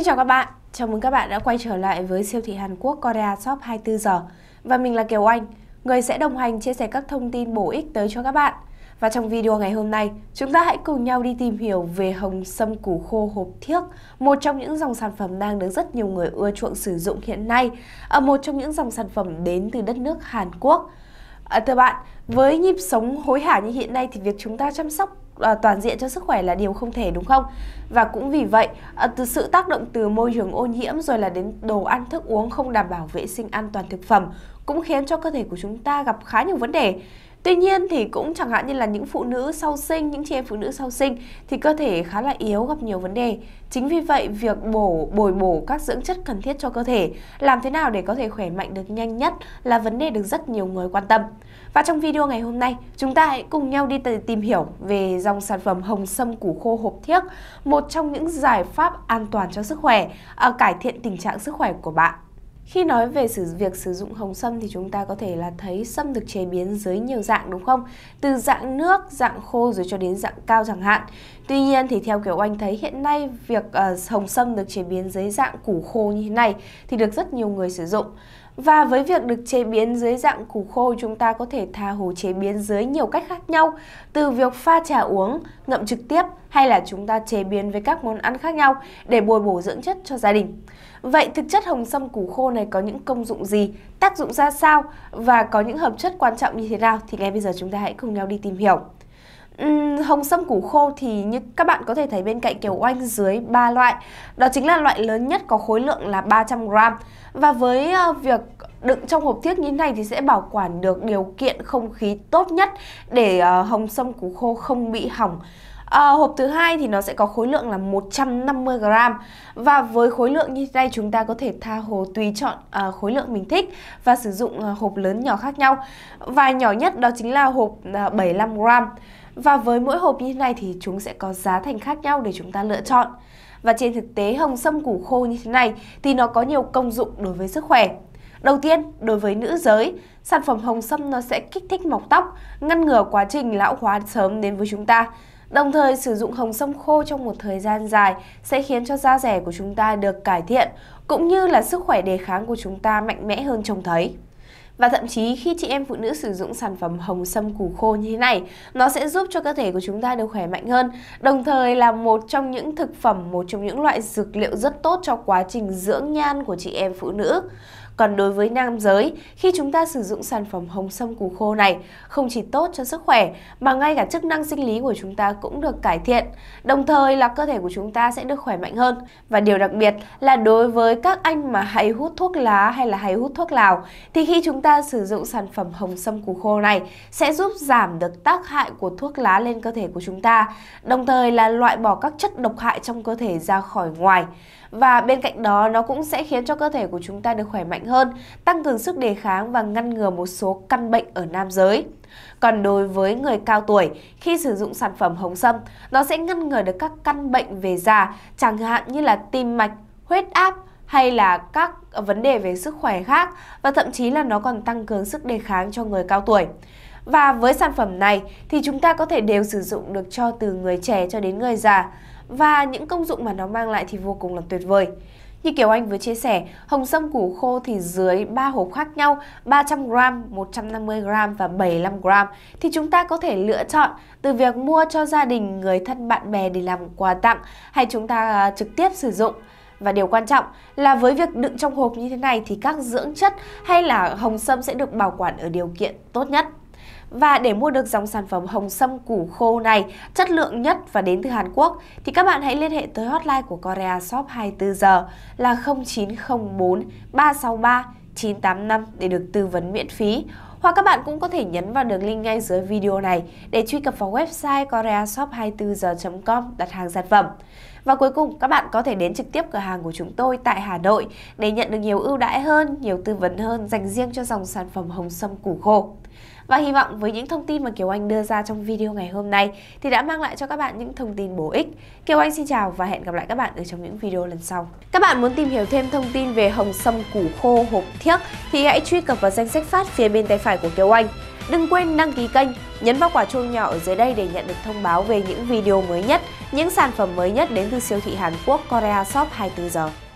Xin chào các bạn, chào mừng các bạn đã quay trở lại với siêu thị Hàn Quốc Korea Shop 24 giờ và mình là Kiều Anh, người sẽ đồng hành chia sẻ các thông tin bổ ích tới cho các bạn. Và trong video ngày hôm nay, chúng ta hãy cùng nhau đi tìm hiểu về hồng sâm củ khô hộp thiếc, một trong những dòng sản phẩm đang được rất nhiều người ưa chuộng sử dụng hiện nay, ở à, một trong những dòng sản phẩm đến từ đất nước Hàn Quốc. À, thưa bạn, với nhịp sống hối hả như hiện nay thì việc chúng ta chăm sóc À, toàn diện cho sức khỏe là điều không thể đúng không? Và cũng vì vậy, à, từ sự tác động từ môi trường ô nhiễm rồi là đến đồ ăn thức uống không đảm bảo vệ sinh an toàn thực phẩm cũng khiến cho cơ thể của chúng ta gặp khá nhiều vấn đề. Tuy nhiên thì cũng chẳng hạn như là những phụ nữ sau sinh, những chị em phụ nữ sau sinh thì cơ thể khá là yếu gặp nhiều vấn đề. Chính vì vậy việc bổ bồi bổ các dưỡng chất cần thiết cho cơ thể, làm thế nào để có thể khỏe mạnh được nhanh nhất là vấn đề được rất nhiều người quan tâm. Và trong video ngày hôm nay, chúng ta hãy cùng nhau đi tìm hiểu về dòng sản phẩm hồng sâm củ khô hộp thiếc, một trong những giải pháp an toàn cho sức khỏe, à, cải thiện tình trạng sức khỏe của bạn. Khi nói về sự việc sử dụng hồng sâm thì chúng ta có thể là thấy sâm được chế biến dưới nhiều dạng đúng không? Từ dạng nước, dạng khô rồi cho đến dạng cao chẳng hạn. Tuy nhiên thì theo kiểu anh thấy hiện nay việc uh, hồng sâm được chế biến dưới dạng củ khô như thế này thì được rất nhiều người sử dụng. Và với việc được chế biến dưới dạng củ khô, chúng ta có thể tha hồ chế biến dưới nhiều cách khác nhau, từ việc pha trà uống, ngậm trực tiếp hay là chúng ta chế biến với các món ăn khác nhau để bồi bổ dưỡng chất cho gia đình. Vậy thực chất hồng sâm củ khô này có những công dụng gì, tác dụng ra sao và có những hợp chất quan trọng như thế nào thì ngay bây giờ chúng ta hãy cùng nhau đi tìm hiểu. Uhm, hồng sâm củ khô thì như các bạn có thể thấy bên cạnh kiểu oanh dưới ba loại Đó chính là loại lớn nhất có khối lượng là 300g Và với uh, việc đựng trong hộp thiếc như thế này thì sẽ bảo quản được điều kiện không khí tốt nhất để uh, hồng sâm củ khô không bị hỏng À, hộp thứ hai thì nó sẽ có khối lượng là 150 g và với khối lượng như thế này chúng ta có thể tha hồ tùy chọn à, khối lượng mình thích và sử dụng à, hộp lớn nhỏ khác nhau. Và nhỏ nhất đó chính là hộp à, 75 g. Và với mỗi hộp như thế này thì chúng sẽ có giá thành khác nhau để chúng ta lựa chọn. Và trên thực tế hồng sâm củ khô như thế này thì nó có nhiều công dụng đối với sức khỏe. Đầu tiên, đối với nữ giới, sản phẩm hồng sâm nó sẽ kích thích mọc tóc, ngăn ngừa quá trình lão hóa sớm đến với chúng ta. Đồng thời, sử dụng hồng sâm khô trong một thời gian dài sẽ khiến cho da rẻ của chúng ta được cải thiện, cũng như là sức khỏe đề kháng của chúng ta mạnh mẽ hơn trông thấy. Và thậm chí khi chị em phụ nữ sử dụng sản phẩm hồng sâm củ khô như thế này, nó sẽ giúp cho cơ thể của chúng ta được khỏe mạnh hơn, đồng thời là một trong những thực phẩm, một trong những loại dược liệu rất tốt cho quá trình dưỡng nhan của chị em phụ nữ. Còn đối với nam giới, khi chúng ta sử dụng sản phẩm hồng sâm củ khô này, không chỉ tốt cho sức khỏe mà ngay cả chức năng sinh lý của chúng ta cũng được cải thiện. Đồng thời là cơ thể của chúng ta sẽ được khỏe mạnh hơn. Và điều đặc biệt là đối với các anh mà hay hút thuốc lá hay là hay hút thuốc lào thì khi chúng ta ta sử dụng sản phẩm hồng sâm củ khô này sẽ giúp giảm được tác hại của thuốc lá lên cơ thể của chúng ta, đồng thời là loại bỏ các chất độc hại trong cơ thể ra khỏi ngoài. Và bên cạnh đó nó cũng sẽ khiến cho cơ thể của chúng ta được khỏe mạnh hơn, tăng cường sức đề kháng và ngăn ngừa một số căn bệnh ở nam giới. Còn đối với người cao tuổi, khi sử dụng sản phẩm hồng sâm, nó sẽ ngăn ngừa được các căn bệnh về da, chẳng hạn như là tim mạch, huyết áp hay là các vấn đề về sức khỏe khác và thậm chí là nó còn tăng cường sức đề kháng cho người cao tuổi. Và với sản phẩm này thì chúng ta có thể đều sử dụng được cho từ người trẻ cho đến người già và những công dụng mà nó mang lại thì vô cùng là tuyệt vời. Như Kiều Anh vừa chia sẻ, hồng sâm củ khô thì dưới 3 hộp khác nhau 300g, 150g và 75g thì chúng ta có thể lựa chọn từ việc mua cho gia đình, người thân, bạn bè để làm quà tặng hay chúng ta à, trực tiếp sử dụng. Và điều quan trọng là với việc đựng trong hộp như thế này thì các dưỡng chất hay là hồng sâm sẽ được bảo quản ở điều kiện tốt nhất. Và để mua được dòng sản phẩm hồng sâm củ khô này chất lượng nhất và đến từ Hàn Quốc thì các bạn hãy liên hệ tới hotline của Korea Shop 24 giờ là 0904 363 985 để được tư vấn miễn phí hoặc các bạn cũng có thể nhấn vào đường link ngay dưới video này để truy cập vào website koreashop24h.com đặt hàng sản phẩm. Và cuối cùng, các bạn có thể đến trực tiếp cửa hàng của chúng tôi tại Hà Nội để nhận được nhiều ưu đãi hơn, nhiều tư vấn hơn dành riêng cho dòng sản phẩm hồng sâm củ khô. Và hy vọng với những thông tin mà Kiều Anh đưa ra trong video ngày hôm nay thì đã mang lại cho các bạn những thông tin bổ ích. Kiều Anh xin chào và hẹn gặp lại các bạn ở trong những video lần sau. Các bạn muốn tìm hiểu thêm thông tin về hồng sâm củ khô hộp thiếc thì hãy truy cập vào danh sách phát phía bên tay phải phải của Kiều Anh. Đừng quên đăng ký kênh, nhấn vào quả chuông nhỏ ở dưới đây để nhận được thông báo về những video mới nhất, những sản phẩm mới nhất đến từ siêu thị Hàn Quốc Korea Shop 24 giờ.